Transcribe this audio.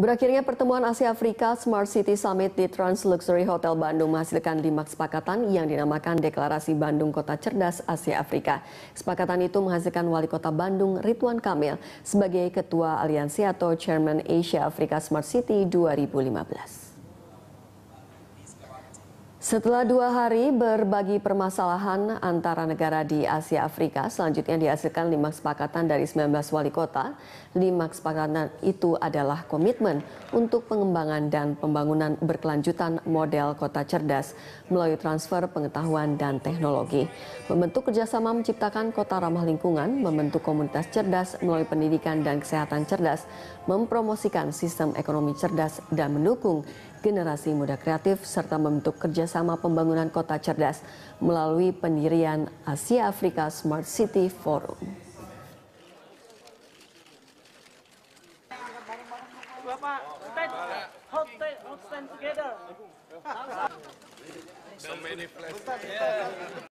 Berakhirnya pertemuan Asia Afrika Smart City Summit di Trans Luxury Hotel Bandung menghasilkan lima kesepakatan yang dinamakan Deklarasi Bandung Kota Cerdas Asia Afrika. Kesepakatan itu menghasilkan Wali Kota Bandung Ridwan Kamil sebagai Ketua Aliansi atau Chairman Asia Afrika Smart City 2015. Setelah dua hari berbagi permasalahan antara negara di Asia Afrika, selanjutnya dihasilkan lima kesepakatan dari 19 wali kota. Lima kesepakatan itu adalah komitmen untuk pengembangan dan pembangunan berkelanjutan model kota cerdas melalui transfer pengetahuan dan teknologi. Membentuk kerjasama menciptakan kota ramah lingkungan, membentuk komunitas cerdas melalui pendidikan dan kesehatan cerdas, mempromosikan sistem ekonomi cerdas dan mendukung generasi muda kreatif serta membentuk kerjasama kerjasama pembangunan kota cerdas melalui pendirian Asia Afrika Smart City Forum.